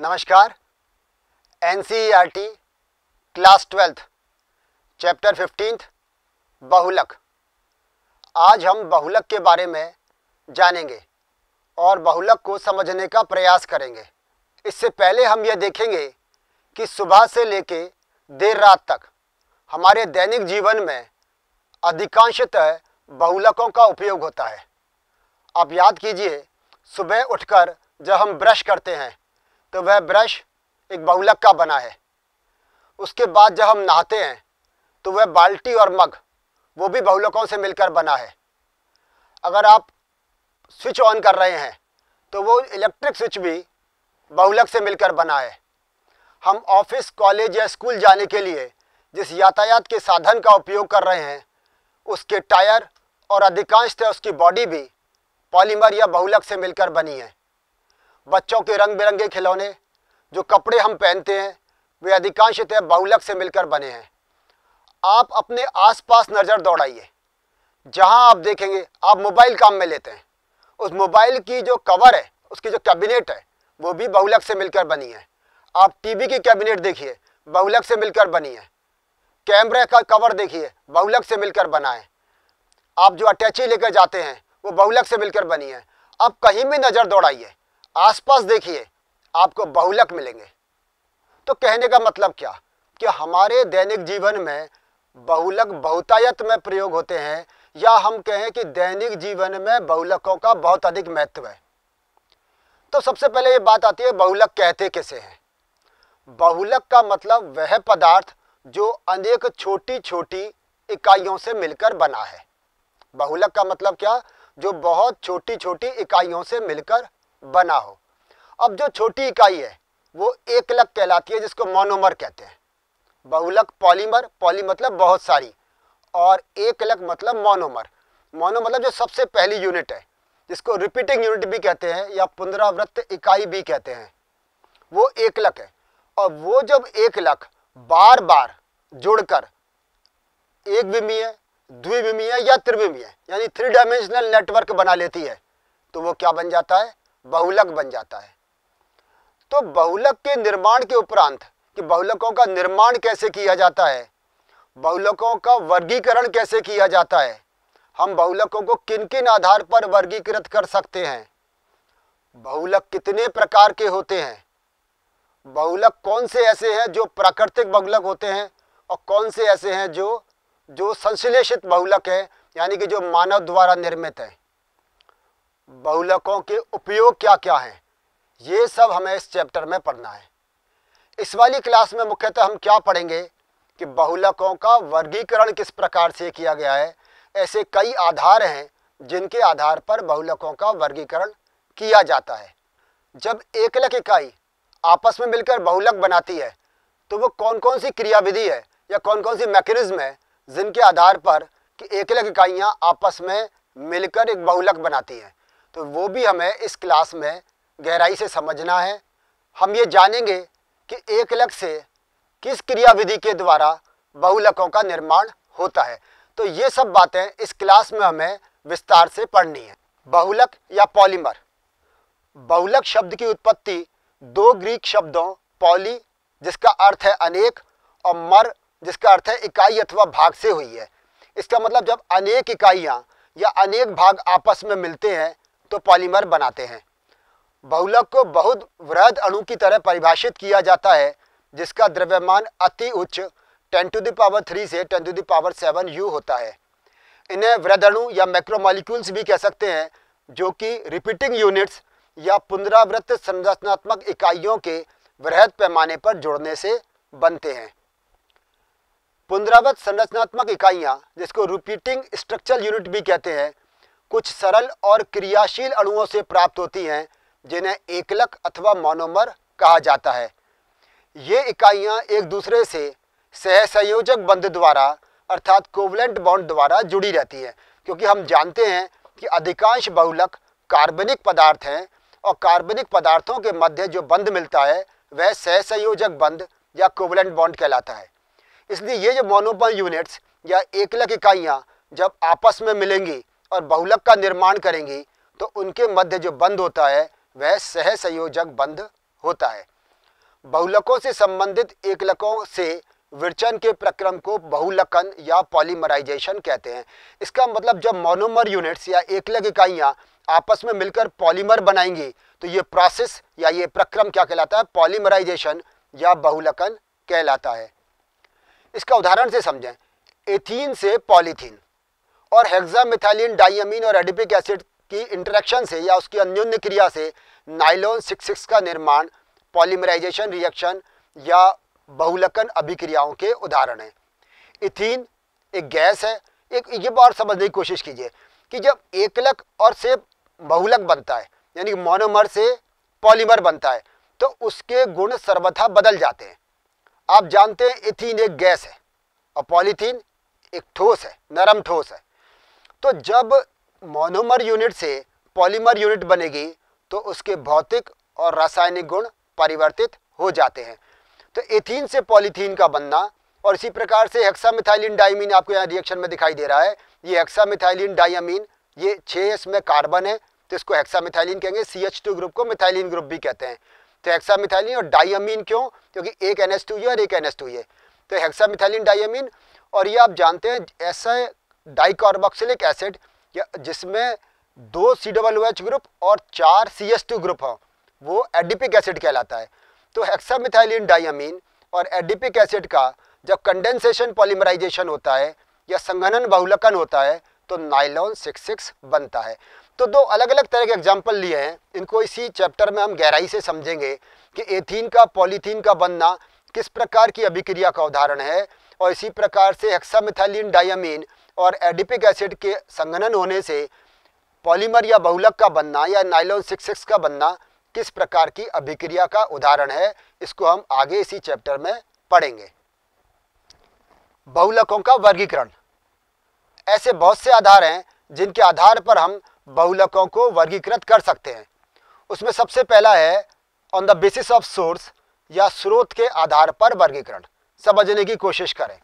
नमस्कार in class twelfth chapter fifteenth बहुलक आज हम बहुलक के बारे में जानेंगे और बहुलक को समझने का प्रयास करेंगे इससे पहले हम यह देखेंगे कि सुबह से लेके देर रात तक हमारे दैनिक जीवन में अधिकांशतः बहुलकों का उपयोग होता है आप याद कीजिए सुबह उठकर जब हम ब्रश करते हैं तो वह ब्रश एक बहुलक का बना है उसके बाद जब हम नहाते हैं तो वह बाल्टी और मग वो भी बहुलकों से मिलकर बना है अगर आप स्विच ऑन कर रहे हैं तो वो इलेक्ट्रिक स्विच भी बहुलक से मिलकर बना है हम ऑफिस कॉलेज या स्कूल जाने के लिए जिस यातायात के साधन का उपयोग कर रहे हैं उसके टायर और अधिकांशतः उसकी बॉडी भी पॉलीमर या बहुलक से मिलकर बनी है बच्चों के रंग बिरंगे खिलौने जो कपड़े हम पहनते हैं वे अधिकांशतः बहुलक से मिलकर बने हैं आप अपने आसपास नज़र दौड़ाइए जहां आप देखेंगे आप मोबाइल काम में लेते हैं उस मोबाइल की जो कवर है उसकी जो कैबिनेट है वो भी बहुलक से मिलकर बनी है आप टीवी की कैबिनेट देखिए बहुलक से मिलकर बनी है कैमरे का कवर देखिए बहुलक से मिलकर बना है आप जो अटैची लेकर जाते हैं वो बहुलक से मिलकर बनी है आप कहीं भी नज़र दौड़ाइए आसपास देखिए आपको बहुलक मिलेंगे तो कहने का मतलब क्या कि हमारे दैनिक जीवन में बहुलक बहुतायत में प्रयोग होते हैं या हम कहें कि दैनिक जीवन में बहुलकों का बहुत अधिक महत्व है तो सबसे पहले ये बात आती है बहुलक कहते कैसे हैं बहुलक का मतलब वह पदार्थ जो अनेक छोटी छोटी इकाइयों से मिलकर बना है बहुलक का मतलब क्या जो बहुत छोटी छोटी इकाइयों से मिलकर बना हो अब जो छोटी इकाई है वो एकलक कहलाती है जिसको मोनोमर कहते हैं बहुलक पॉलीमर पॉली मतलब बहुत सारी और एकलक मतलब मोनोमर मोनो मतलब जो सबसे पहली यूनिट है जिसको रिपीटिंग यूनिट भी कहते हैं या पुनरावृत्त इकाई भी कहते हैं वो एकलक है और वो जब एकलक बार बार जोड़कर एक विमीय द्विविमीय या त्रिविमीय यानी थ्री डायमेंशनल नेटवर्क बना लेती है तो वो क्या बन जाता है बहुलक बन जाता है तो बहुलक के निर्माण के उपरांत कि बहुलकों का निर्माण कैसे किया जाता है बहुलकों का वर्गीकरण कैसे किया जाता है हम बहुलकों को किन किन आधार पर वर्गीकृत कर सकते हैं बहुलक कितने प्रकार के होते हैं बहुलक कौन से ऐसे हैं जो प्राकृतिक बहुलक होते हैं और कौन से ऐसे हैं जो जो संश्लेषित बहुलक है यानी कि जो मानव द्वारा निर्मित है बहुलकों के उपयोग क्या क्या हैं ये सब हमें इस चैप्टर में पढ़ना है इस वाली क्लास में मुख्यतः हम क्या पढ़ेंगे कि बहुलकों का वर्गीकरण किस प्रकार से किया गया है ऐसे कई आधार हैं जिनके आधार पर बहुलकों का वर्गीकरण किया जाता है जब एकलक इकाई आपस में मिलकर बहुलक बनाती है तो वो कौन कौन सी क्रियाविधि है या कौन कौन सी मैकेनिज्म है जिनके आधार पर कि एकलक इकाइयाँ आपस में मिलकर एक बहुलक बनाती हैं तो वो भी हमें इस क्लास में गहराई से समझना है हम ये जानेंगे कि एक लक से किस क्रियाविधि के द्वारा बहुलकों का निर्माण होता है तो ये सब बातें इस क्लास में हमें विस्तार से पढ़नी है बहुलक या पॉलीमर बहुलक शब्द की उत्पत्ति दो ग्रीक शब्दों पॉली जिसका अर्थ है अनेक और मर जिसका अर्थ है इकाई अथवा भाग से हुई है इसका मतलब जब अनेक इकाइयाँ या अनेक भाग आपस में मिलते हैं तो पॉलीमर बनाते हैं बहुलक को बहुत वृहद अणु की तरह परिभाषित किया जाता है जिसका द्रव्यमान अति उच्च टेन टू दावर थ्री से ten to the power seven u होता है इन्हें वृदणु या मैक्रोमोलिक्यूल्स भी कह सकते हैं जो कि रिपीटिंग यूनिट्स या पुनरावृत्त संरचनात्मक इकाइयों के वृहद पैमाने पर जोड़ने से बनते हैं पुनरावृत्त संरचनात्मक इकाइयाँ जिसको रिपीटिंग स्ट्रक्चरल यूनिट भी कहते हैं कुछ सरल और क्रियाशील अणुओं से प्राप्त होती हैं जिन्हें एकलक अथवा मोनोमर कहा जाता है ये इकाइयाँ एक दूसरे से सहसंयोजक बंध द्वारा अर्थात कोवलेंट बॉन्ड द्वारा जुड़ी रहती हैं क्योंकि हम जानते हैं कि अधिकांश बहुलक कार्बनिक पदार्थ हैं और कार्बनिक पदार्थों के मध्य जो बंध मिलता है वह सहसंयोजक बंध या कोवलेंट बॉन्ड कहलाता है इसलिए ये जो मोनोपल यूनिट्स या एकलक इकाइयाँ जब आपस में मिलेंगी और बहुलक का निर्माण करेंगी तो उनके मध्य जो बंध होता है वह सह संयोजक बंध होता है बहुलकों से संबंधित एकलकों से विरचन के प्रक्रम को बहुलकन या पॉलीमराइजेशन कहते हैं इसका मतलब जब मोनोमर यूनिट्स या एकलक इकाइयाँ आपस में मिलकर पॉलीमर बनाएंगी तो ये प्रोसेस या ये प्रक्रम क्या कहलाता है पॉलीमराइजेशन या बहुलकन कहलाता है इसका उदाहरण से समझें एथीन से पॉलीथीन और हेक्सामिथाइलिन डाइमीन और एडिपिक एसिड की इंटरेक्शन से या उसकी अन्योन्य क्रिया से नाइलोन सिक्स सिक्स का निर्माण पॉलीमराइजेशन रिएक्शन या बहुलकन अभिक्रियाओं के उदाहरण हैं इथिन एक गैस है एक ये बार समझने की कोशिश कीजिए कि जब एकलक और से बहुलक बनता है यानी मोनोमर से पॉलीमर बनता है तो उसके गुण सर्वथा बदल जाते हैं आप जानते हैं इथिन एक गैस है और पॉलीथीन एक ठोस है नरम ठोस है तो जब मोनोमर यूनिट से पॉलीमर यूनिट बनेगी तो उसके भौतिक और रासायनिक गुण परिवर्तित हो जाते हैं तो एथीन से पॉलीथीन का बनना और इसी प्रकार से हेक्सामिथाइलिन डाइमीन आपको यहाँ रिएक्शन में दिखाई दे रहा है ये हेक्सामिथाइलिन डाइमीन ये छः इसमें कार्बन है तो इसको हेक्सामिथाइलिन कहेंगे सी एच टू ग्रुप को मिथाइलिन ग्रुप भी कहते हैं तो हेक्सामिथाइलिन और डाइमीन क्यों क्योंकि एक एन एस टू ये और एक एन एस टू ये तो हेक्सामिथाइलिन डाइमीन और ये आप जानते हैं ऐसे डाइकॉर्बोक्सिलिक एसिड जिसमें दो सी डबल एच ग्रुप और चार सी एस टू ग्रुप हों वो एडिपिक एसिड कहलाता है तो हेक्सामिथाइलिन डाइमीन और एडिपिक एसिड का जब कंडेंसेशन पॉलीमराइजेशन होता है या संघनन बहुलकन होता है तो नाइलॉन सिक्स सिक्स बनता है तो दो अलग अलग तरह के एग्जाम्पल लिए हैं इनको इसी चैप्टर में हम गहराई से समझेंगे कि एथीन का पॉलीथीन का बनना किस प्रकार की अभिक्रिया का उदाहरण है और इसी प्रकार से हेक्सामिथाइलिन डायमीन और एडिपिक एसिड के संगनन होने से पॉलीमर या बहुलक का बनना या नाइलॉन सिक्स सिक्स का बनना किस प्रकार की अभिक्रिया का उदाहरण है इसको हम आगे इसी चैप्टर में पढ़ेंगे बहुलकों का वर्गीकरण ऐसे बहुत से आधार हैं जिनके आधार पर हम बहुलकों को वर्गीकृत कर सकते हैं उसमें सबसे पहला है on the basis of source या स्रोत के आधार पर वर्गीकरण समझने की कोशिश करें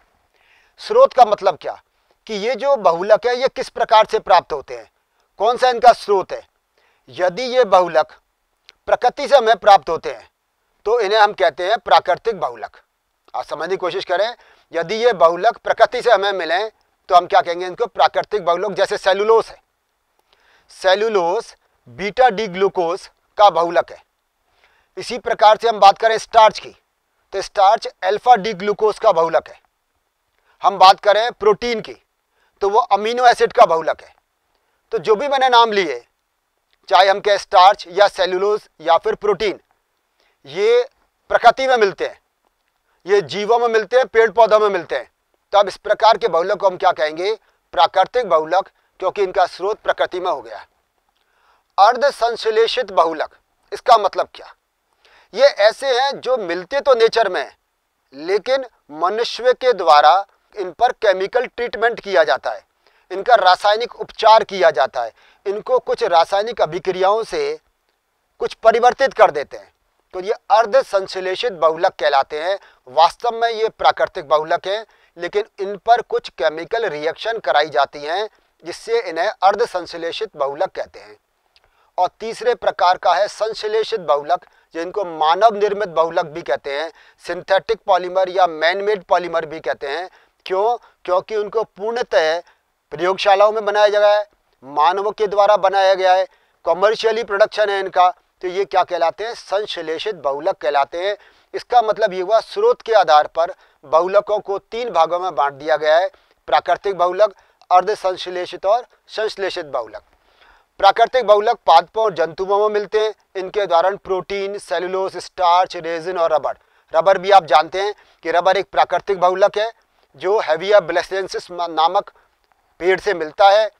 स्रोत का मतलब क्या कि ये जो बहुलक है ये किस प्रकार से प्राप्त होते हैं कौन सा इनका स्रोत है यदि ये बहुलक प्रकृति से हमें प्राप्त होते हैं तो इन्हें हम कहते हैं प्राकृतिक बहुलक आप समझने की कोशिश करें यदि ये बहुलक प्रकृति से हमें मिले तो हम क्या कहेंगे इनको प्राकृतिक बहुलक जैसे सेलुलोस है सेलुलोस बीटा डी ग्लूकोज का बहुलक है इसी प्रकार से हम बात करें स्टार्च की तो स्टार्च अल्फा डी ग्लूकोज का बहुलक है हम बात करें प्रोटीन की तो वो अमीनो एसिड का बहुलक है तो जो भी मैंने नाम लिए चाहे हम कहें स्टार्च या सेलुलोज या फिर प्रोटीन ये प्रकृति में मिलते हैं ये जीवों में मिलते हैं पेड़ पौधों में मिलते हैं तो अब इस प्रकार के बहुलक को हम क्या कहेंगे प्राकृतिक बहुलक क्योंकि इनका स्रोत प्रकृति में हो गया है अर्ध संश्लेषित बहुलक इसका मतलब क्या ये ऐसे हैं जो मिलते तो नेचर में लेकिन मनुष्य के द्वारा इन पर केमिकल ट्रीटमेंट किया जाता है इनका रासायनिक उपचार किया जाता है इनको कुछ रासायनिक अभिक्रियाओं से कुछ परिवर्तित कर देते हैं तो ये अर्ध संश्लेषित बहुलक कहलाते हैं वास्तव में ये प्राकृतिक बहुलक हैं लेकिन इन पर कुछ केमिकल रिएक्शन कराई जाती हैं जिससे इन्हें अर्ध संश्लेषित बहुलक कहते हैं और तीसरे प्रकार का है संश्लेषित बहुलक जिनको मानव निर्मित बहुलक भी कहते हैं सिंथेटिक पॉलीमर या मैनमेड पॉलीमर भी कहते हैं क्यों क्योंकि उनको पूर्णतः प्रयोगशालाओं में बनाया गया है मानवों के द्वारा बनाया गया है कॉमर्शियली प्रोडक्शन है इनका तो ये क्या कहलाते हैं संश्लेषित बहुलक कहलाते हैं इसका मतलब ये हुआ स्रोत के आधार पर बहुलकों को तीन भागों में बांट दिया गया है प्राकृतिक बहुलक अर्ध संश्लेषित और संश्लेषित बहुलक प्राकृतिक बहुलक पादपों और जंतुओं में मिलते हैं इनके उदाहरण प्रोटीन सेलुलोस स्टार्च रेजिन और रबड़ रबर भी आप जानते हैं कि रबर एक प्राकृतिक बहुलक है जो हैविया ब्लेसेंसिस नामक पेड़ से मिलता है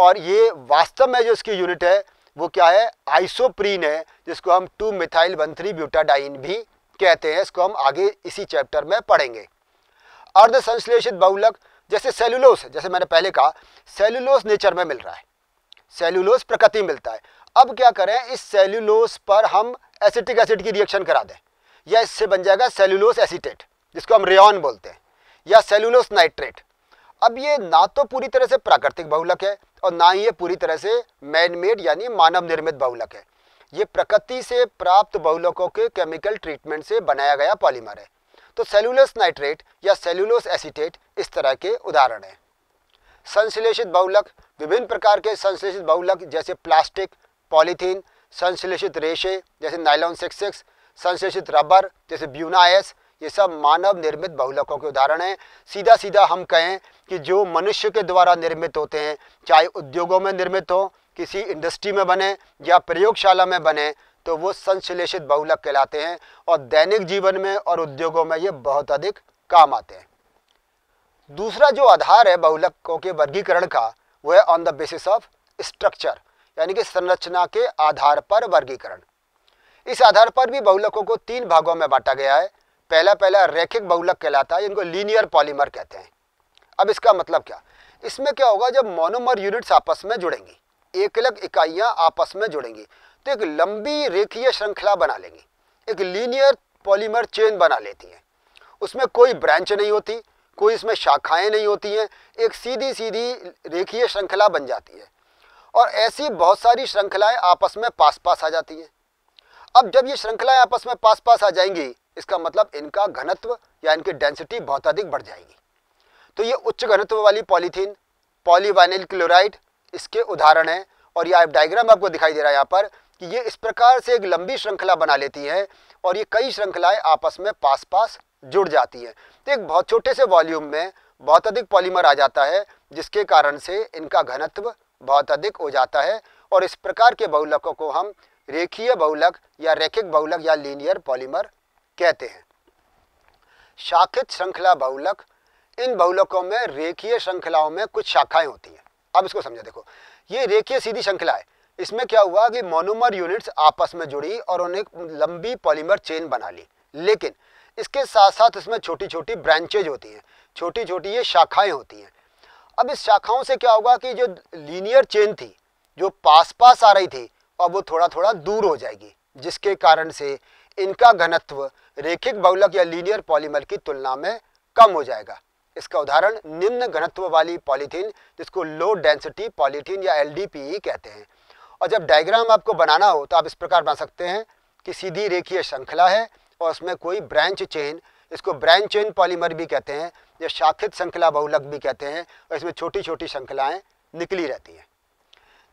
और ये वास्तव में जो इसकी यूनिट है वो क्या है आइसोप्रीन है जिसको हम two methyl one three butadiene भी कहते हैं इसको हम आगे इसी चैप्टर में पढ़ेंगे अर्ध संश्लेषित बहुलक जैसे सेलुलोस जैसे मैंने पहले कहा सेलुलोस नेचर में मिल रहा है सेलुलोस प्रकृति मिलता है अब क्या करें इस सेलुलोस पर हम एसिटिक एसिड की रिएक्शन करा दें या इससे बन जाएगा सेलुलोस एसिटेट जिसको हम रेन बोलते हैं या सेलुलोस नाइट्रेट अब ये ना तो पूरी तरह से प्राकृतिक बहुलक है और ना ही ये पूरी तरह से मैन मेड यानी मानव निर्मित बहुलक है ये प्रकृति से प्राप्त बहुलकों के केमिकल ट्रीटमेंट से बनाया गया पॉलीमर है तो सेलुलोस नाइट्रेट या सेलुलोस एसिटेट इस तरह के उदाहरण हैं संश्लेषित बहुलक विभिन्न प्रकार के संश्लेषित बहुलक जैसे प्लास्टिक पॉलीथीन संश्लेषित रेशे जैसे नाइलॉन सिक्स सिक्स संश्लेषित रबर जैसे ब्यूनाएस ये सब मानव निर्मित बहुलकों के उदाहरण हैं सीधा सीधा हम कहें कि जो मनुष्य के द्वारा निर्मित होते हैं चाहे उद्योगों में निर्मित हो किसी इंडस्ट्री में बने या प्रयोगशाला में बने तो वो संश्लेषित बहुलक कहलाते हैं और दैनिक जीवन में और उद्योगों में ये बहुत अधिक काम आते हैं दूसरा जो आधार है बहुलकों के वर्गीकरण का वह है on the basis of structure यानी कि संरचना के आधार पर वर्गीकरण इस आधार पर भी बहुलकों को तीन भागों में बांटा गया है पहला पहला रैखिक बहुलक कहलाता है इनको लीनियर पॉलीमर कहते हैं अब इसका मतलब क्या इसमें क्या होगा जब मोनोमर यूनिट्स आपस में जुड़ेंगी एकलक इकाइयाँ आपस में जुड़ेंगी तो एक लंबी रेखीय श्रृंखला बना लेंगी एक लीनियर पॉलीमर चेन बना लेती हैं उसमें कोई ब्रांच नहीं होती कोई इसमें शाखाएं नहीं होती हैं एक सीधी सीधी रेखीय श्रृंखला बन जाती है और ऐसी बहुत सारी श्रृंखलाएं आपस में पास पास आ जाती हैं अब जब ये श्रृंखलाएं आपस में पास पास आ जाएंगी इसका मतलब इनका घनत्व या इनकी डेंसिटी बहुत अधिक बढ़ जाएगी तो ये उच्च घनत्व वाली पॉलीथीन पॉलीवाइनिल क्लोराइड इसके उदाहरण हैं और यह डायग्राम आपको दिखाई दे रहा है यहाँ पर कि ये इस प्रकार से एक लंबी श्रृंखला बना लेती है और ये कई श्रृंखलाएं आपस में पास पास जुड़ जाती हैं तो एक बहुत छोटे से वॉल्यूम में बहुत अधिक पॉलीमर आ जाता है जिसके कारण से इनका घनत्व बहुत अधिक हो जाता है और इस प्रकार के बहुलकों को हम रेखीय बहुलक या रेखिक बहुलक या लीनियर पॉलीमर कहते हैं शाखित श्रृंखला बहुलक इन बहुलकों में रेखीय श्रृंखलाओं में कुछ शाखाएं होती हैं अब इसको समझा देखो ये रेखीय सीधी श्रृंखला है इसमें क्या हुआ कि मोनोमर यूनिट्स आपस में जुड़ी और उन्हें लंबी पॉलीमर चेन बना ली लेकिन इसके साथ साथ इसमें छोटी छोटी ब्रांचेज होती हैं छोटी छोटी ये शाखाएं होती हैं अब इस शाखाओं से क्या होगा कि जो लीनियर चेन थी जो पास पास आ रही थी अब वो थोड़ा थोड़ा दूर हो जाएगी जिसके कारण से इनका घनत्व रेखिक बहुलक या लीनियर पॉलीमर की तुलना में कम हो जाएगा इसका उदाहरण निम्न घनत्व वाली पॉलीथीन जिसको लो डेंसिटी पॉलीथीन या एल e कहते हैं और जब डायग्राम आपको बनाना हो तो आप इस प्रकार बना सकते हैं कि सीधी रेखीय श्रृंखला है और उसमें कोई ब्रांच चेन इसको ब्रांच चेन पॉलीमर भी कहते हैं या शाखित श्रृंखला बहुलक भी कहते हैं और इसमें छोटी छोटी श्रृंखलाएँ निकली रहती हैं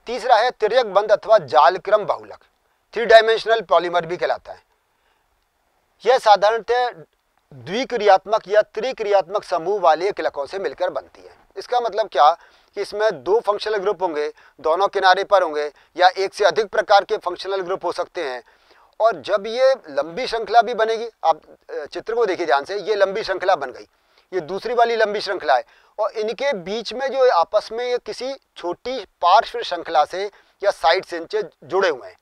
तीसरा है तिरक बंद अथवा जालक्रम बहुलक थ्री डायमेंशनल पॉलीमर भी कहलाता है यह साधारणतः द्विक्रियात्मक या त्रिक्रियात्मक समूह वाले क्लकों से मिलकर बनती है इसका मतलब क्या कि इसमें दो फंक्शनल ग्रुप होंगे दोनों किनारे पर होंगे या एक से अधिक प्रकार के फंक्शनल ग्रुप हो सकते हैं और जब ये लंबी श्रृंखला भी बनेगी आप चित्र को देखिए ध्यान से ये लंबी श्रृंखला बन गई ये दूसरी वाली लंबी श्रृंखला है और इनके बीच में जो आपस में ये किसी छोटी पार्श्व श्रृंखला से या साइड से जुड़े हुए हैं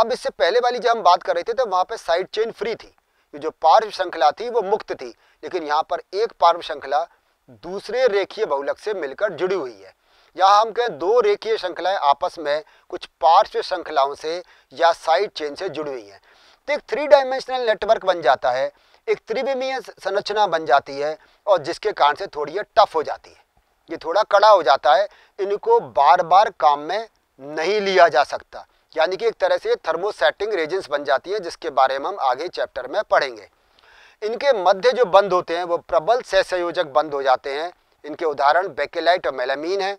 अब इससे पहले वाली जब हम बात कर रहे थे तो वहाँ पर साइड चेन फ्री थी ये जो पार्व श्रृंखला थी वो मुक्त थी लेकिन यहाँ पर एक पार्व श्रृंखला दूसरे रेखीय बहुलक से मिलकर जुड़ी हुई है यहाँ हम कहें दो रेखीय श्रृंखलाएं आपस में कुछ पार्श्व श्रृंखलाओं से या साइड चेन से जुड़ी हुई हैं तो एक थ्री डायमेंशनल नेटवर्क बन जाता है एक त्रिविमीय संरचना बन जाती है और जिसके कारण से थोड़ी ये टफ हो जाती है ये थोड़ा कड़ा हो जाता है इनको बार बार काम में नहीं लिया जा सकता यानी कि एक तरह से थर्मोसेटिंग रेजेंस बन जाती है जिसके बारे में हम आगे चैप्टर में पढ़ेंगे इनके मध्य जो बंद होते हैं वो प्रबल सहसंयोजक बंद हो जाते हैं इनके उदाहरण बेकेलाइट और मेलामीन है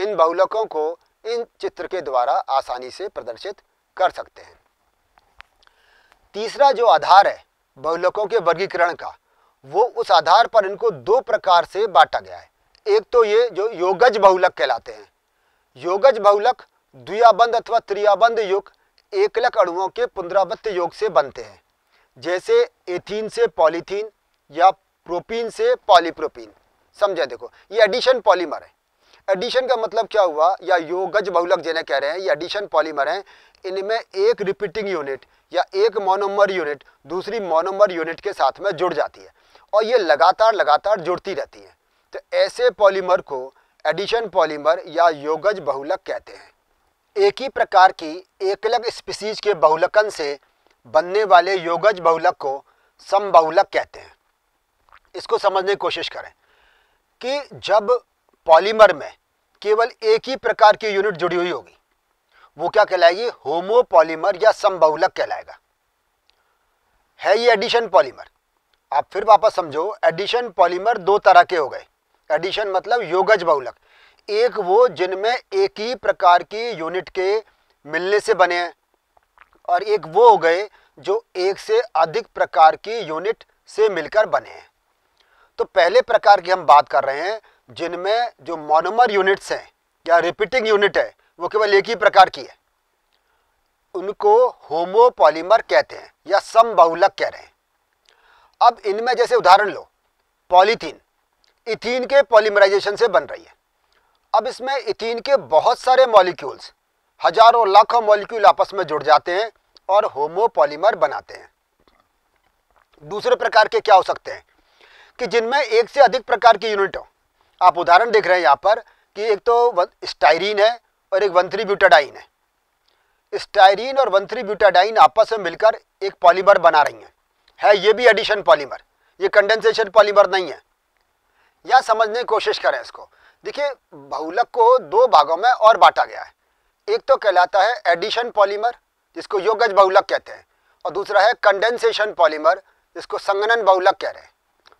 इन बहुलकों को इन चित्र के द्वारा आसानी से प्रदर्शित कर सकते हैं तीसरा जो आधार है बहुलकों के वर्गीकरण का वो उस आधार पर इनको दो प्रकार से बांटा गया है एक तो ये जो योगज बहुलक कहलाते हैं योगज बहुलक द्वियाबंध अथवा त्रियाबंद युग एकलक अणुओं के पुनरावृत्त योग से बनते हैं जैसे एथीन से पॉलीथीन या प्रोपीन से पॉलीप्रोपीन समझे देखो ये एडिशन पॉलीमर है एडिशन का मतलब क्या हुआ या योगज बहुलक जिन्हें कह रहे हैं ये एडिशन पॉलीमर हैं इनमें एक रिपीटिंग यूनिट या एक मोनोमर यूनिट दूसरी मोनोमर यूनिट के साथ में जुड़ जाती है और ये लगातार लगातार जुड़ती रहती है तो ऐसे पॉलीमर को एडिशन पॉलीमर या योगज बहुलक कहते हैं एक ही प्रकार की एकलग स्पीसीज के बहुलकन से बनने वाले योगज बहुलक को समबहुलक कहते हैं इसको समझने की कोशिश करें कि जब पॉलीमर में केवल एक ही प्रकार की यूनिट जुड़ी हुई होगी वो क्या कहलाएगी होमो पॉलीमर या समबहुलक कहलाएगा है ये एडिशन पॉलीमर आप फिर वापस समझो एडिशन पॉलीमर दो तरह के हो गए एडिशन मतलब योगज बहुलक एक वो जिनमें एक ही प्रकार की यूनिट के मिलने से बने हैं और एक वो हो गए जो एक से अधिक प्रकार की यूनिट से मिलकर बने हैं तो पहले प्रकार की हम बात कर रहे हैं जिनमें जो मोनोमर यूनिट्स हैं या रिपीटिंग यूनिट है वो केवल एक ही प्रकार की है उनको होमोपॉलीमर कहते हैं या समबहुलक कह रहे हैं अब इनमें जैसे उदाहरण लो पॉलीथीन इथीन के पॉलीमराइजेशन से बन रही है अब इसमें इथिन के बहुत सारे मॉलिक्यूल्स हजारों लाखों मॉलिक्यूल आपस में जुड़ जाते हैं और होमोपॉलीमर बनाते हैं दूसरे प्रकार के क्या हो सकते हैं कि जिनमें एक से अधिक प्रकार की यूनिट हो आप उदाहरण देख रहे हैं यहाँ पर कि एक तो स्टायरीन है और एक वन ब्यूटाडाइन है स्टायरीन और वन ब्यूटाडाइन आपस में मिलकर एक पॉलीमर बना रही हैं है ये भी एडिशन पॉलीमर ये कंडेंसेशन पॉलीमर नहीं है या समझने की कोशिश करें इसको देखिए बहुलक को दो भागों में और बांटा गया है एक तो कहलाता है एडिशन पॉलीमर जिसको योगज बहुलक कहते हैं और दूसरा है कंडेंसेशन पॉलीमर जिसको संगनन बहुलक कह रहे हैं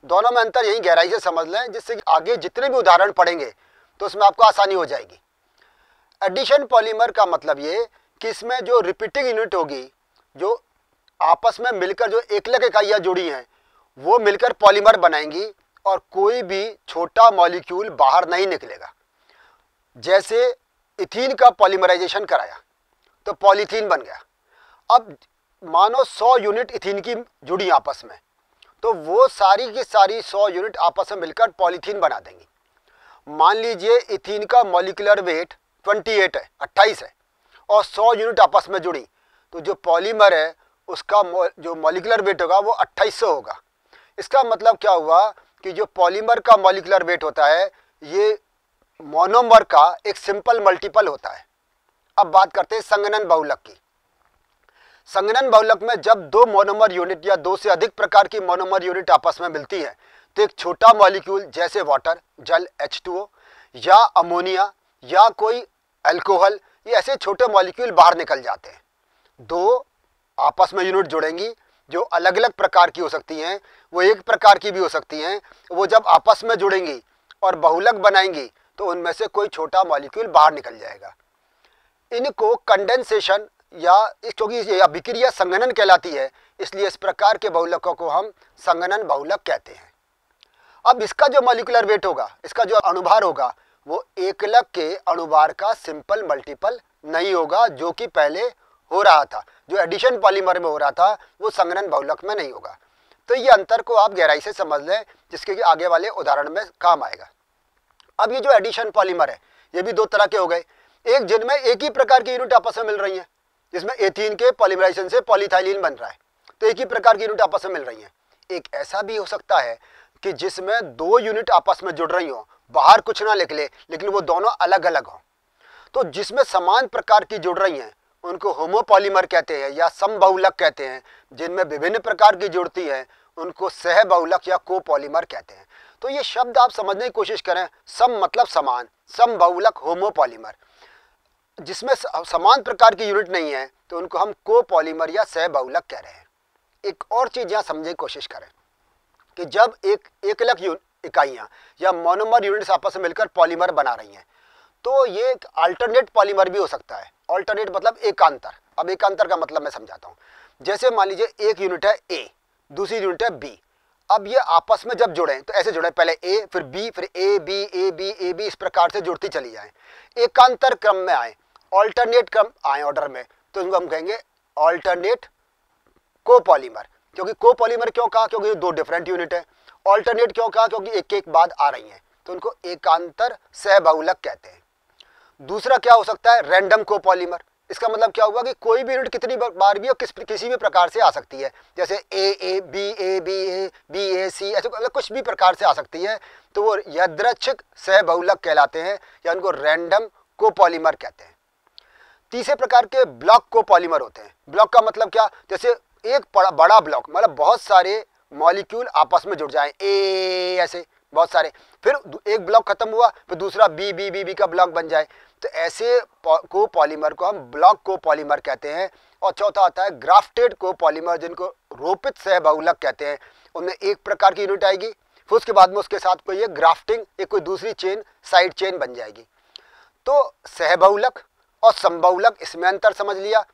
दोनों में अंतर यही गहराई से समझ लें जिससे आगे जितने भी उदाहरण पढ़ेंगे तो उसमें आपको आसानी हो जाएगी एडिशन पॉलीमर का मतलब ये कि इसमें जो रिपीटिंग यूनिट होगी जो आपस में मिलकर जो एकलक इकाइयाँ जुड़ी हैं वो मिलकर पॉलीमर बनाएंगी और कोई भी छोटा मॉलिक्यूल बाहर नहीं निकलेगा जैसे इथीन का पॉलीमराइजेशन कराया तो पॉलीथीन बन गया अब मानो 100 यूनिट इथीन की जुड़ी आपस में तो वो सारी की सारी 100 यूनिट आपस में मिलकर पॉलीथीन बना देंगी मान लीजिए इथीन का मॉलिकुलर वेट 28 है 28 है और 100 यूनिट आपस में जुड़ी तो जो पॉलीमर है उसका जो मॉलिकुलर वेट होगा वो 2800 होगा इसका मतलब क्या हुआ कि जो पॉलीमर का मॉलिकुलर वेट होता है ये मोनोमर का एक सिंपल मल्टीपल होता है अब बात करते हैं संगनन बहुलक की संगनन बहुलक में जब दो मोनोमर यूनिट या दो से अधिक प्रकार की मोनोमर यूनिट आपस में मिलती है तो एक छोटा मॉलिक्यूल जैसे वाटर जल एच या अमोनिया या कोई अल्कोहल ये ऐसे छोटे मॉलिक्यूल बाहर निकल जाते हैं दो आपस में यूनिट जुड़ेंगी जो अलग अलग प्रकार की हो सकती हैं वो एक प्रकार की भी हो सकती हैं वो जब आपस में जुड़ेंगी और बहुलक बनाएंगी तो उनमें से कोई छोटा मॉलिक्यूल बाहर निकल जाएगा इनको कंडेंसेशन या क्योंकि अभिक्रिया संगनन कहलाती है इसलिए इस प्रकार के बहुलकों को हम संगनन बहुलक कहते हैं अब इसका जो मॉलिकुलर वेट होगा इसका जो अनुभार होगा वो एकलक के अनुभार का सिंपल मल्टीपल नहीं होगा जो कि पहले हो रहा था जो एडिशन पॉलीमर में हो रहा था वो संग्रहण बहुलक में नहीं होगा तो ये अंतर को आप गहराई से समझ लें जिसके कि आगे वाले उदाहरण में काम आएगा अब ये जो एडिशन पॉलीमर है ये भी दो तरह के हो गए एक जिनमें एक ही प्रकार की यूनिट आपस में मिल रही हैं जिसमें एथीन के पॉलीमराइजेशन से पॉलीथाइलिन बन रहा है तो एक ही प्रकार की यूनिट आपस में मिल रही हैं एक ऐसा भी हो सकता है कि जिसमें दो यूनिट आपस में जुड़ रही हों बाहर कुछ ना लिख ले लेकिन वो दोनों अलग अलग हों तो जिसमें समान प्रकार की जुड़ रही हैं उनको होमोपॉलीमर कहते हैं या समबहुलक कहते हैं जिनमें विभिन्न प्रकार की जुड़ती हैं उनको सहबहुलक या कोपॉलीमर कहते हैं तो ये शब्द आप समझने की कोशिश करें सम मतलब समान समबहुलक होमोपॉलीमर जिसमें समान प्रकार की यूनिट नहीं है तो उनको हम कोपॉलीमर या सहबहुलक कह रहे हैं एक और चीज़ यहाँ समझने की कोशिश करें कि जब एक एक लख इकाइयाँ या मोनोमर यूनिट्स आपस में मिलकर पॉलीमर बना रही हैं तो ये एक अल्टरनेट पॉलीमर भी हो सकता है ऑल्टरनेट मतलब एकांतर अब एकांतर का मतलब मैं समझाता हूँ जैसे मान लीजिए एक यूनिट है ए दूसरी यूनिट है बी अब ये आपस में जब जुड़े तो ऐसे जुड़े पहले ए फिर बी फिर A B A B A B इस प्रकार से जुड़ती चली जाए एकांतर क्रम में आए ऑल्टरनेट क्रम आए ऑर्डर में तो इनको हम कहेंगे ऑल्टरनेट कोपॉलीमर क्योंकि कोपॉलीमर क्यों कहा क्योंकि दो डिफरेंट यूनिट है ऑल्टरनेट क्यों कहा क्योंकि एक एक बाद आ रही हैं तो उनको एकांतर सहबाहुलक कहते हैं दूसरा क्या हो सकता है रैंडम कोपॉलीमर इसका मतलब क्या हुआ कि कोई भी यूनिट कितनी बार भी और किस किसी भी प्रकार से आ सकती है जैसे A A B A B A B A C ऐसे मतलब कुछ भी प्रकार से आ सकती है तो वो यद्रच्छिक सहबहुलक कहलाते हैं या उनको रैंडम कोपॉलीमर कहते हैं तीसरे प्रकार के ब्लॉक कोपॉलीमर होते हैं ब्लॉक का मतलब क्या जैसे एक बड़ा ब्लॉक मतलब बहुत सारे मॉलिक्यूल आपस में जुड़ जाए ए ऐसे बहुत सारे फिर एक ब्लॉक खत्म हुआ फिर दूसरा बी बी बी बी का ब्लॉक बन जाए तो ऐसे को पॉलीमर को हम ब्लॉक को पॉलीमर कहते हैं और चौथा आता है ग्राफ्टेड को पॉलीमर जिनको रोपित सहबाहुलक कहते हैं उनमें एक प्रकार की यूनिट आएगी फिर उसके बाद में उसके साथ कोई एक ग्राफ्टिंग एक कोई दूसरी चेन साइड चेन बन जाएगी तो सहबहुलक और संबहुलक इसमें अंतर समझ लिया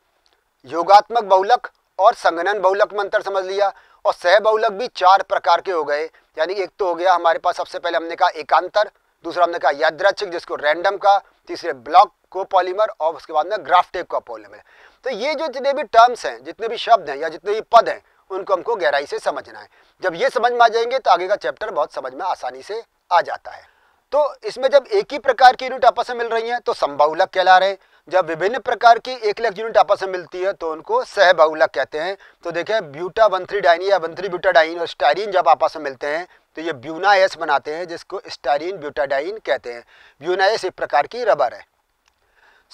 योगात्मक बहुलक और संगनन बहुलक में अंतर समझ लिया और सह अवलक भी चार प्रकार के हो गए यानी एक तो हो गया हमारे पास सबसे पहले हमने कहा एकांतर दूसरा हमने कहा याद्राचिक जिसको रैंडम का तीसरे ब्लॉक को पॉलीमर और उसके बाद में ग्राफ्टेक का पॉलीमर तो ये जो जितने भी टर्म्स हैं जितने भी शब्द हैं या जितने भी पद हैं उनको हमको गहराई से समझना है जब ये समझ में आ जाएंगे तो आगे का चैप्टर बहुत समझ में आसानी से आ जाता है तो इसमें जब एक ही प्रकार की यूनिट आपस में मिल रही हैं तो संबाउलक कहला रहे हैं जब विभिन्न प्रकार की एक लाख यूनिट आपस में मिलती है तो उनको सहबाहुलक कहते हैं तो देखें ब्यूटा बंथरी डाइन या बंथरी ब्यूटाडाइन और स्टाइरिन जब आपस में मिलते हैं तो ये ब्यूनाएस बनाते हैं जिसको स्टाइरिन ब्यूटाडाइन कहते हैं ब्यूनाएस एक प्रकार की रबर है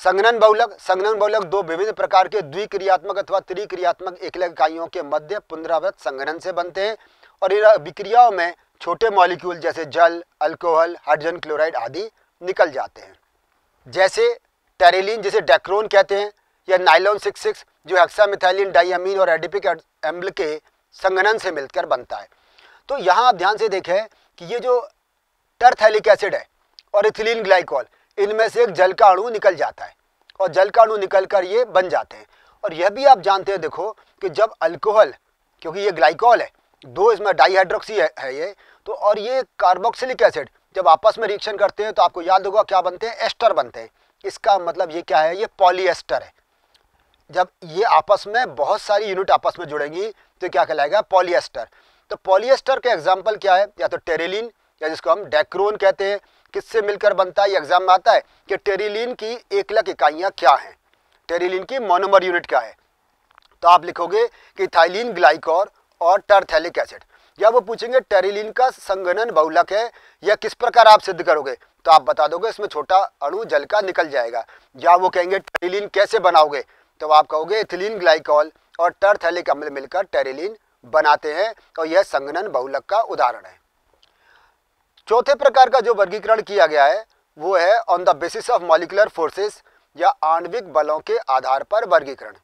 संगनन बहुलक संगनन बहुलक दो विभिन्न प्रकार के द्विक्रियात्मक अथवा त्रिक्रियात्मक एकलक इकाइयों के मध्य पुनरावृत संगनन से बनते हैं और इन विक्रियाओं में छोटे मॉलिक्यूल जैसे जल अल्कोहल हाइड्रोजन क्लोराइड आदि निकल जाते हैं जैसे टेरेलिन जिसे डेक्रोन कहते हैं या नाइलॉन सिक्स सिक्स जो हेक्सामिथाइलिन डाइमीन और एडिपिक एम्बल के संगनन से मिलकर बनता है तो यहाँ आप ध्यान से देखें कि ये जो टर्थैलिक एसिड है और इथिलीन ग्लाइकॉल इनमें से एक जल का अणु निकल जाता है और जल का अणु निकल कर ये बन जाते हैं और यह भी आप जानते हैं देखो कि जब अल्कोहल क्योंकि ये ग्लाइकॉल है दो इसमें डाईहाइड्रोक्सी है, है ये तो और ये कार्बोक्सिलिक एसिड जब आपस में रिएक्शन करते हैं तो आपको याद होगा क्या बनते हैं एस्टर बनते हैं इसका मतलब ये क्या है ये पॉलीएस्टर है जब ये आपस में बहुत सारी यूनिट आपस में जुड़ेंगी तो क्या कहलाएगा पॉलीएस्टर तो पॉलीएस्टर के एग्जाम्पल क्या है या तो टेरेलिन या जिसको हम डेक्रोन कहते हैं किससे मिलकर बनता है ये एग्जाम में आता है कि टेरिलिन की एकलक इकाइयाँ क्या हैं टेरिलिन की मोनोमर यूनिट क्या है तो आप लिखोगे कि थाइलिन ग्लाइकोर और टर्थैलिक एसिड या वो पूछेंगे टेरिलिन का संगनन बहुलक है या किस प्रकार आप सिद्ध करोगे तो आप बता दोगे इसमें छोटा अणु जल का निकल जाएगा या वो कहेंगे टेरिलिन कैसे बनाओगे तो आप कहोगे इथिलीन ग्लाइकॉल और टर्थैलिक अम्ल मिलकर टेरिलिन बनाते हैं और यह संगनन बहुलक का उदाहरण है चौथे प्रकार का जो वर्गीकरण किया गया है वो है on the basis of molecular forces या आणविक बलों के आधार पर वर्गीकरण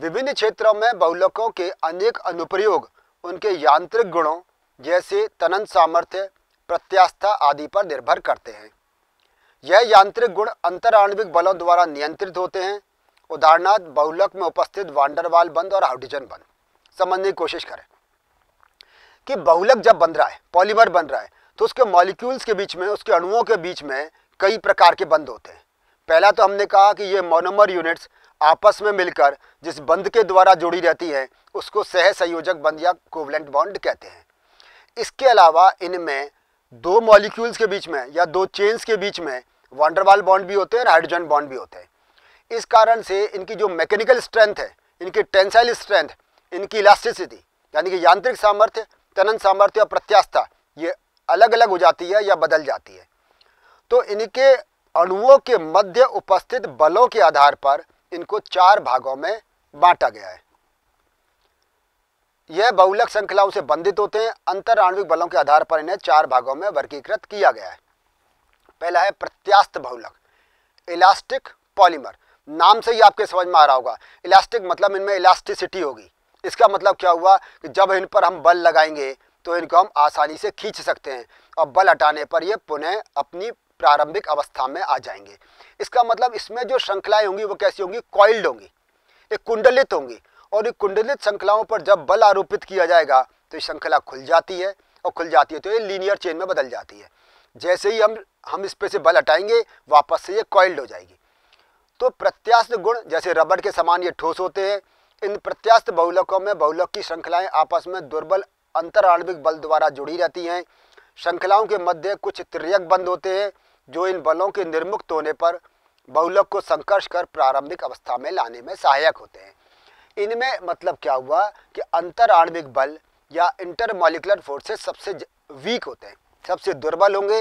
विभिन्न क्षेत्रों में बहुलकों के अनेक अनुप्रयोग उनके यांत्रिक गुणों जैसे तनन सामर्थ्य प्रत्यास्था आदि पर निर्भर करते हैं यह यांत्रिक गुण अंतराण्विक बलों द्वारा नियंत्रित होते हैं उदाहरणार्थ बहुलक में उपस्थित वांडरवाल बंद और हाइड्रोजन बंद समझने की कोशिश करें कि बहुलक जब बन रहा है पॉलीमर बन रहा है तो उसके मॉलिक्यूल्स के बीच में उसके अणुओं के बीच में कई प्रकार के बंद होते हैं पहला तो हमने कहा कि ये मोनोमर यूनिट्स आपस में मिलकर जिस बंध के द्वारा जुड़ी रहती है उसको सह संयोजक बंध या कोवलेंट बॉन्ड कहते हैं इसके अलावा इनमें दो मॉलिक्यूल्स के बीच में या दो चेन्स के बीच में वांडरवाल बॉन्ड भी होते हैं हाइड्रोजन बॉन्ड भी होते हैं इस कारण से इनकी जो मैकेनिकल स्ट्रेंथ है इनकी टेंसाइल स्ट्रेंथ इनकी इलास्टिसिटी यानी कि यांत्रिक सामर्थ्य तनन सामर्थ्य और प्रत्यास्था ये अलग अलग हो जाती है या बदल जाती है तो इनके अणुओं के मध्य उपस्थित बलों के आधार पर इनको चार भागों में बांटा गया है यह बहुलक श्रृंखलाओं से बंधित होते हैं अंतराणविक बलों के आधार पर इन्हें चार भागों में वर्गीकृत किया गया है पहला है प्रत्यास्त बहुलक इलास्टिक पॉलीमर नाम से ही आपके समझ में आ रहा होगा इलास्टिक मतलब इनमें इलास्टिसिटी होगी इसका मतलब क्या हुआ कि जब इन पर हम बल लगाएंगे तो इनको हम आसानी से खींच सकते हैं और बल हटाने पर ये पुनः अपनी प्रारंभिक अवस्था में आ जाएंगे इसका मतलब इसमें जो श्रृंखलाएं होंगी वो कैसी होंगी कॉइल्ड होंगी एक कुंडलित होंगी और ये कुंडलित श्रृंखलाओं पर जब बल आरोपित किया जाएगा तो ये श्रृंखला खुल जाती है और खुल जाती है तो ये लीनियर चेन में बदल जाती है जैसे ही हम हम इस पर से बल हटाएंगे वापस से ये कॉइल्ड हो जाएगी तो प्रत्यास्थ गुण जैसे रबड़ के समान ये ठोस होते हैं इन प्रत्यास्थ बहुलकों में बहुलक की श्रृंखलाएं आपस में दुर्बल अंतरणविक बल द्वारा जुड़ी रहती हैं श्रृंखलाओं के मध्य कुछ त्रियक बंद होते हैं जो इन बलों के निर्मुक्त होने पर बहुलक को संकर्ष कर प्रारंभिक अवस्था में लाने में सहायक होते हैं इनमें मतलब क्या हुआ कि अंतर आणविक बल या इंटरमोलिकुलर फोर्सेस सबसे वीक होते हैं सबसे दुर्बल होंगे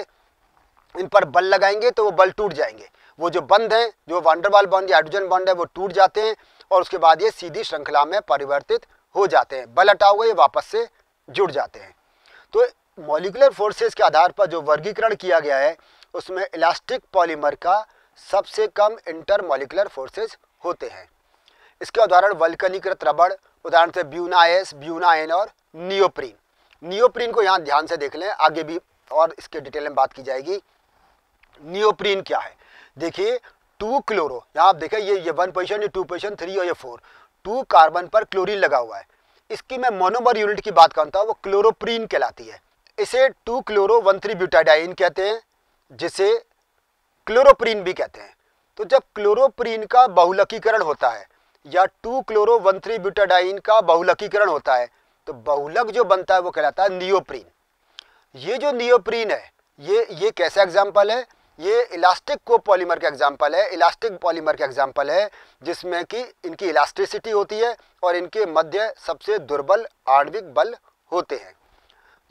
इन पर बल लगाएंगे तो वो बल टूट जाएंगे वो जो बंद हैं जो वांडरवाल बंद या हाइड्रोजन बंद है वो टूट जाते हैं और उसके बाद ये सीधी श्रृंखला में परिवर्तित हो जाते हैं बल हटाओगे ये वापस से जुड़ जाते हैं तो मॉलिकुलर फोर्सेस के आधार पर जो वर्गीकरण किया गया है उसमें इलास्टिक पॉलीमर का सबसे कम इंटरमोलिकुलर फोर्सेज होते हैं इसके उदाहरण वल्कनीकृत रबड़ उदाहरण से ब्यूनाएस ब्यूनाइन और नियोप्रीन नियोप्रीन को यहाँ ध्यान से देख लें आगे भी और इसके डिटेल में बात की जाएगी नियोप्रीन क्या है देखिए टू क्लोरो यहाँ आप देखें ये ये वन पोजिशन ये टू पोजिशन थ्री और ये फोर टू कार्बन पर क्लोरीन लगा हुआ है इसकी मैं मोनोमर यूनिट की बात करता हूँ वो क्लोरोप्रीन कहलाती है इसे two chloro one three butadiene कहते हैं जिसे क्लोरोप्रीन भी कहते हैं तो जब क्लोरोप्रीन का बहुलकीकरण होता है या two chloro one three butadiene का बहुलकीकरण होता है तो बहुलक जो बनता है वो कहलाता है नियोप्रीन ये जो नियोप्रीन है ये ये कैसा एग्जाम्पल है ये इलास्टिक को पॉलीमर का एग्जाम्पल है इलास्टिक पॉलीमर का एग्जाम्पल है जिसमें कि इनकी इलास्टिसिटी होती है और इनके मध्य सबसे दुर्बल आणविक बल होते हैं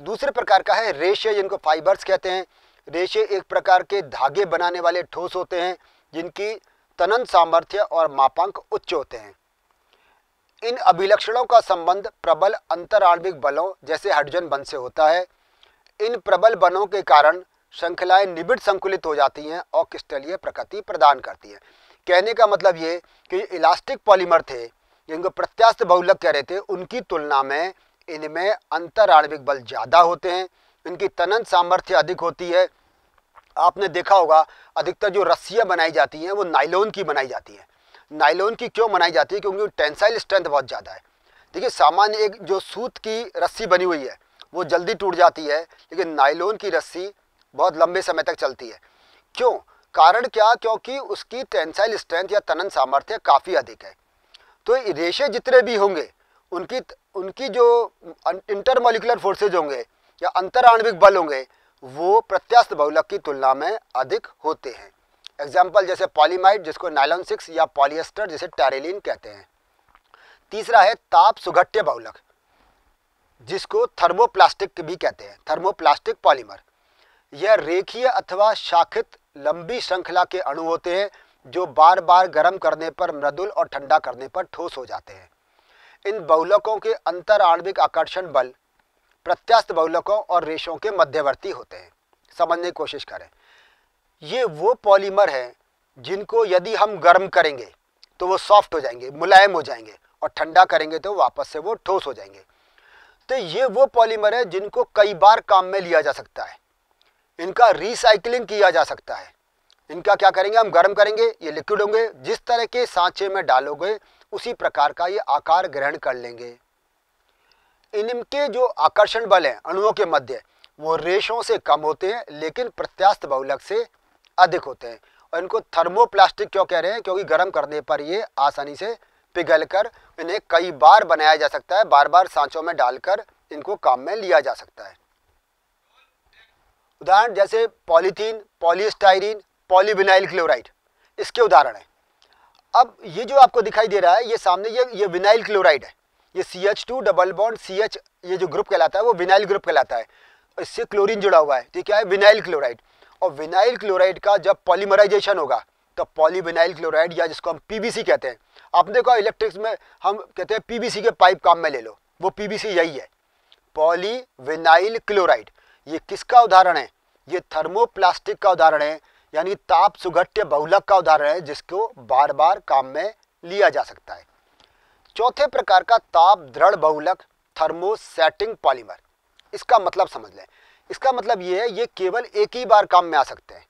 दूसरे प्रकार का है रेशे जिनको फाइबर्स कहते हैं रेशे एक प्रकार के धागे बनाने वाले ठोस होते हैं जिनकी तनन सामर्थ्य और मापांक उच्च होते हैं इन अभिलक्षणों का संबंध प्रबल अंतराण्विक बलों जैसे हाइड्रोजन बन से होता है इन प्रबल बनों के कारण श्रृंखलाएं निबिड़ संकुलित हो जाती हैं और क्रिस्टलीय प्रकृति प्रदान करती हैं कहने का मतलब ये कि इलास्टिक पॉलीमर थे जिनको प्रत्यास्थ बहुलक कह रहे थे उनकी तुलना में इनमें अंतराण्विक बल ज़्यादा होते हैं इनकी तनन सामर्थ्य अधिक होती है आपने देखा होगा अधिकतर जो रस्सियाँ बनाई जाती हैं वो नाइलोन की बनाई जाती हैं नाइलोन की क्यों बनाई जाती है क्योंकि टेंसाइल स्ट्रेंथ बहुत ज़्यादा है देखिए सामान्य एक जो सूत की रस्सी बनी हुई है वो जल्दी टूट जाती है लेकिन नाइलोन की रस्सी बहुत लंबे समय तक चलती है क्यों कारण क्या क्योंकि उसकी टेंसाइल स्ट्रेंथ या तनन सामर्थ्य काफ़ी अधिक है तो रेशे जितने भी होंगे उनकी उनकी जो इंटरमोलिकुलर अं-, फोर्सेज होंगे या अंतराण्विक बल होंगे वो प्रत्यास्थ बहुलक की तुलना में अधिक होते हैं एग्जाम्पल जैसे पॉलीमाइड जिसको नाइलॉन सिक्स या पॉलिएस्टर जिसे टेरेलिन कहते हैं तीसरा है ताप सुघट्य बहुलक जिसको थर्मोप्लास्टिक भी कहते हैं थर्मोप्लास्टिक पॉलीमर यह रेखीय अथवा शाखित लंबी श्रृंखला के अणु होते हैं जो बार बार गर्म करने पर मृदुल और ठंडा करने पर ठोस हो जाते हैं इन बहुलकों के अंतर आणविक आकर्षण बल प्रत्यास्थ बहुलकों और रेशों के मध्यवर्ती होते हैं समझने की कोशिश करें ये वो पॉलीमर हैं जिनको यदि हम गर्म करेंगे तो वो सॉफ्ट हो जाएंगे मुलायम हो जाएंगे और ठंडा करेंगे तो वापस से वो ठोस हो जाएंगे तो ये वो पॉलीमर है जिनको कई बार काम में लिया जा सकता है इनका रिसाइकलिंग किया जा सकता है इनका क्या करेंगे हम गर्म करेंगे ये लिक्विड होंगे जिस तरह के सांचे में डालोगे उसी प्रकार का ये आकार ग्रहण कर लेंगे इनके जो आकर्षण बल हैं अणुओं के मध्य वो रेशों से कम होते हैं लेकिन प्रत्यास्थ बहुलक से अधिक होते हैं और इनको थर्मोप्लास्टिक क्यों कह रहे हैं क्योंकि गर्म करने पर ये आसानी से पिघल कर इन्हें कई बार बनाया जा सकता है बार बार सांचों में डालकर इनको काम में लिया जा सकता है उदाहरण जैसे पॉलीथीन पॉलीस्टाइरिन पॉलीविनाइल क्लोराइड इसके उदाहरण हैं अब ये जो आपको दिखाई दे रहा है ये सामने ये ये विनाइल क्लोराइड है ये C H two double bond C H ये जो ग्रुप कहलाता है वो विनाइल ग्रुप कहलाता है इससे क्लोरीन जुड़ा हुआ है तो क्या है विनाइल क्लोराइड और विनाइल क्लोराइड का जब पॉलीमराइजेशन होगा तो पॉलीविनाइल क्लोराइड या जिसको हम पीबीसी कहते हैं आपने देखो इलेक्ट्रिक्स में हम कहते हैं पीबीसी के पाइप काम में ले लो वो पीबीसी यही है पॉलीविनाइल क्लोराइड ये किसका उदाहरण है ये थर्मोप्लास्टिक का उदाहरण है यानी ताप सुघट्य बहुलक का उदाहरण है जिसको बार बार काम में लिया जा सकता है चौथे प्रकार का ताप दृढ़ बहुलक थर्मोसेटिंग पॉलीमर इसका मतलब समझ लें इसका मतलब ये है ये केवल एक ही बार काम में आ सकते हैं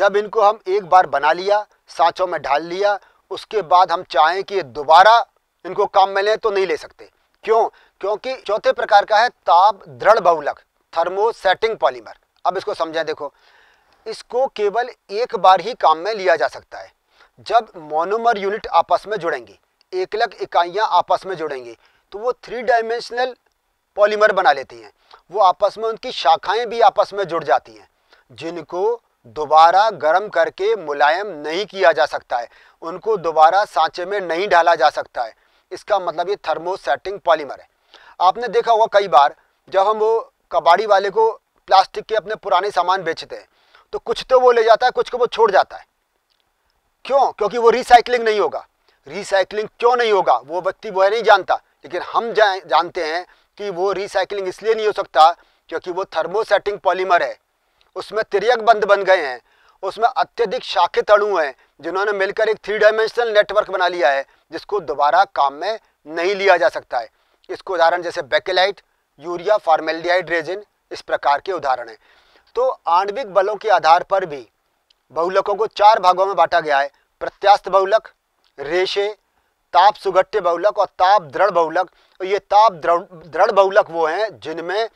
जब इनको हम एक बार बना लिया सांचों में ढाल लिया उसके बाद हम चाहें कि दोबारा इनको काम में लें तो नहीं ले सकते क्यों क्योंकि चौथे प्रकार का है ताप दृढ़ बहुलक थर्मोसेटिंग पॉलीमर अब इसको समझें देखो इसको केवल एक बार ही काम में लिया जा सकता है जब मोनोमर यूनिट आपस में जुड़ेंगी एकलक लाख इकाइयाँ आपस में जुड़ेंगी तो वो थ्री डायमेंशनल पॉलीमर बना लेती हैं वो आपस में उनकी शाखाएं भी आपस में जुड़ जाती हैं जिनको दोबारा गर्म करके मुलायम नहीं किया जा सकता है उनको दोबारा सांचे में नहीं डाला जा सकता है इसका मतलब ये थर्मोसेटिंग पॉलीमर है आपने देखा होगा कई बार जब हम वो कबाड़ी वाले को प्लास्टिक के अपने पुराने सामान बेचते हैं तो कुछ तो वो ले जाता है कुछ को वो छोड़ जाता है क्यों क्योंकि वो रिसाइकलिंग नहीं होगा रिसाइकलिंग क्यों नहीं होगा वो व्यक्ति वह नहीं जानता लेकिन हम जा, जानते हैं कि वो रिसाइकलिंग इसलिए नहीं हो सकता क्योंकि वो थर्मोसेटिंग पॉलीमर है उसमें तिरक बंद बन गए हैं उसमें अत्यधिक शाखित अणु हैं जिन्होंने मिलकर एक थ्री डायमेंशनल नेटवर्क बना लिया है जिसको दोबारा काम में नहीं लिया जा सकता है इसको उदाहरण जैसे बेकेलाइट यूरिया फार्मेल्डिहाइड रेजिन इस प्रकार के उदाहरण हैं तो आणविक बलों के आधार पर भी बहुलकों को चार भागों में बांटा गया है प्रत्यास्थ बहुलक रेशे ताप सुगट्टे बहुलक और ताप दृढ़ बहुलक और ये ताप दृढ़ बहुलक वो हैं जिनमें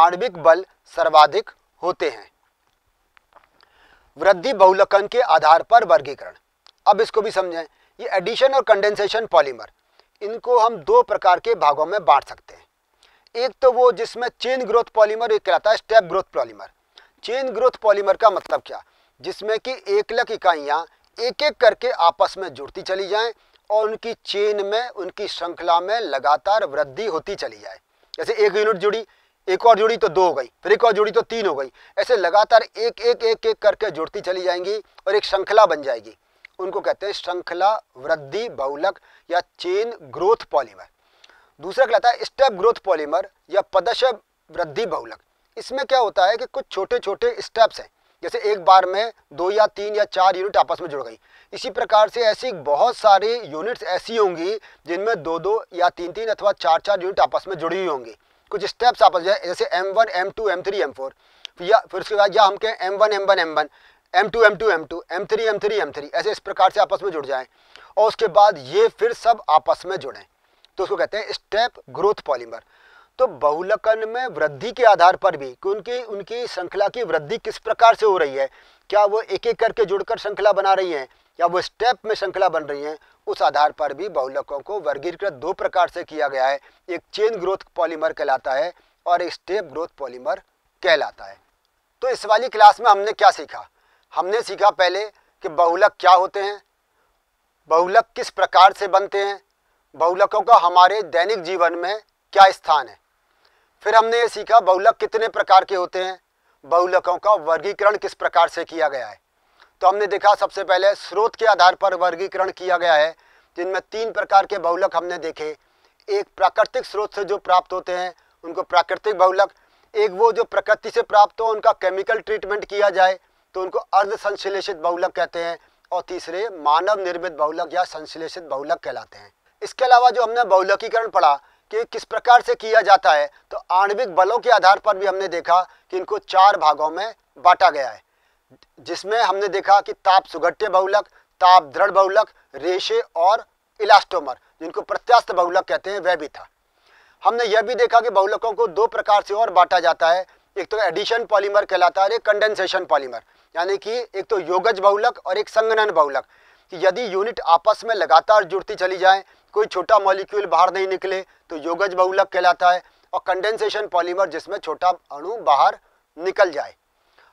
आणविक बल सर्वाधिक होते हैं वृद्धि बहुलकन के आधार पर वर्गीकरण अब इसको भी समझें ये एडिशन और कंडेंसेशन पॉलीमर इनको हम दो प्रकार के भागों में बांट सकते हैं एक तो वो जिसमें चेन ग्रोथ पॉलीमर एक कहलाता है step growth polymer chain growth polymer का मतलब क्या जिसमें कि एकलक इकाइयाँ एक एक करके आपस में जुड़ती चली जाएं और उनकी चेन में उनकी श्रृंखला में लगातार वृद्धि होती चली जाए जैसे एक यूनिट जुड़ी एक और जुड़ी तो दो हो गई फिर एक और जुड़ी तो तीन हो गई ऐसे लगातार एक एक एक एक करके जुड़ती चली जाएंगी और एक श्रृंखला बन जाएगी उनको कहते हैं श्रृंखला वृद्धि बहुलक या चेन ग्रोथ पॉलीमर दूसरा कहलाता है स्टेप ग्रोथ पॉलीमर या पदश वृद्धि बहुलक इसमें क्या होता है कि कुछ छोटे छोटे स्टेप्स हैं जैसे एक बार में दो या तीन या चार यूनिट आपस में जुड़ गई इसी प्रकार से ऐसी बहुत सारी यूनिट्स ऐसी होंगी जिनमें दो दो या तीन तीन अथवा चार चार यूनिट आपस में जुड़ी हुई होंगी कुछ स्टेप्स आपस में जैसे M one M two M three M four या फिर उसके बाद या हम कहें M one M one M one M two M two M two M three M three M three ऐसे इस प्रकार से आपस में जुड़ जाएँ और उसके बाद ये फिर सब आपस में जुड़ें तो उसको कहते हैं स्टेप ग्रोथ पॉलीमर तो बहुलकन में वृद्धि के आधार पर भी कि उनकी उनकी श्रृंखला की वृद्धि किस प्रकार से हो रही है क्या वो एक एक करके जुड़कर श्रृंखला बना रही हैं या वो स्टेप में श्रृंखला बन रही हैं उस आधार पर भी बहुलकों को वर्गीकृत दो प्रकार से किया गया है एक चेन ग्रोथ पॉलीमर कहलाता है और एक स्टेप ग्रोथ पॉलीमर कहलाता है तो इस वाली क्लास में हमने क्या सीखा हमने सीखा पहले कि बहुलक क्या होते हैं बहुलक किस प्रकार से बनते हैं बहुलकों का हमारे दैनिक जीवन में क्या स्थान है फिर हमने ये सीखा बहुलक कितने प्रकार के होते हैं बहुलकों का वर्गीकरण किस प्रकार से किया गया है तो हमने देखा सबसे पहले स्रोत के आधार पर वर्गीकरण किया गया है जिनमें तीन प्रकार के बहुलक हमने देखे एक प्राकृतिक स्रोत से जो प्राप्त होते हैं उनको प्राकृतिक बहुलक एक वो जो प्रकृति से प्राप्त हो उनका केमिकल ट्रीटमेंट किया जाए तो उनको अर्ध संश्लेषित बहुलक कहते हैं और तीसरे मानव निर्मित बहुलक या संश्लेषित बहुलक कहलाते हैं इसके अलावा जो हमने बहुलकीकरण पढ़ा कि किस प्रकार से किया जाता है तो आणविक बलों के आधार पर भी हमने देखा कि इनको चार भागों में बांटा गया है जिसमें हमने देखा कि ताप सुघट्य बहुलक ताप दृढ़ बहुलक रेशे और इलास्टोमर जिनको प्रत्यास्थ बहुलक कहते हैं वह भी था हमने यह भी देखा कि बहुलकों को दो प्रकार से और बांटा जाता है एक तो एडिशन पॉलीमर कहलाता है एक कंडेंसेशन पॉलीमर यानी कि एक तो योगज बहुलक और एक संगनन बहुलक कि यदि यूनिट आपस में लगातार जुड़ती चली जाए कोई छोटा मॉलिक्यूल बाहर नहीं निकले तो योगज बहुलक कहलाता है और कंडेंसेशन पॉलीमर जिसमें छोटा अणु बाहर निकल जाए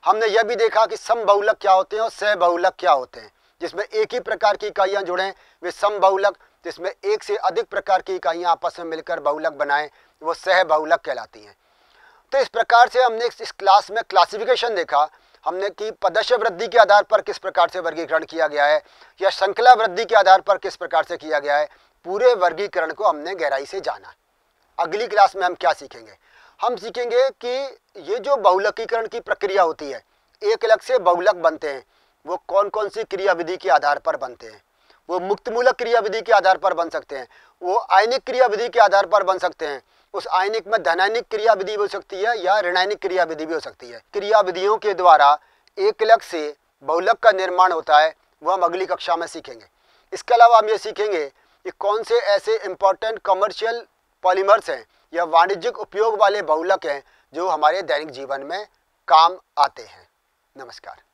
हमने यह भी देखा कि सम बहुलक क्या होते हैं और सह बहुलक क्या होते हैं जिसमें एक ही प्रकार की इकाइयाँ जुड़ें वे सम बहुलक जिसमें एक से अधिक प्रकार की इकाइयाँ आपस में मिलकर बहुलक बनाएं वो सह बहुलक कहलाती हैं तो इस प्रकार से हमने इस क्लास में क्लासिफिकेशन देखा हमने कि पदस्य वृद्धि के आधार पर किस प्रकार से वर्गीकरण किया गया है या श्रृंखला वृद्धि के आधार पर किस प्रकार से किया गया है पूरे वर्गीकरण को हमने गहराई से जाना अगली क्लास में हम क्या सीखेंगे हम सीखेंगे कि ये जो बहुलकीकरण की प्रक्रिया होती है एक अलग से बहुलक बनते हैं वो कौन कौन सी क्रियाविधि के आधार पर बनते हैं वो मुक्तमूलक क्रियाविधि के आधार पर बन सकते हैं वो आयनिक क्रियाविधि के आधार पर बन सकते हैं उस आयनिक में धनायनिक क्रियाविधि भी हो सकती है या ऋणायनिक क्रियाविधि भी हो सकती है क्रियाविधियों के द्वारा एक अलग से बहुलक का निर्माण होता है वह हम अगली कक्षा में सीखेंगे इसके अलावा हम ये सीखेंगे कि कौन से ऐसे इम्पोर्टेंट कमर्शियल पॉलीमर्स हैं या वाणिज्यिक उपयोग वाले बहुलक हैं जो हमारे दैनिक जीवन में काम आते हैं नमस्कार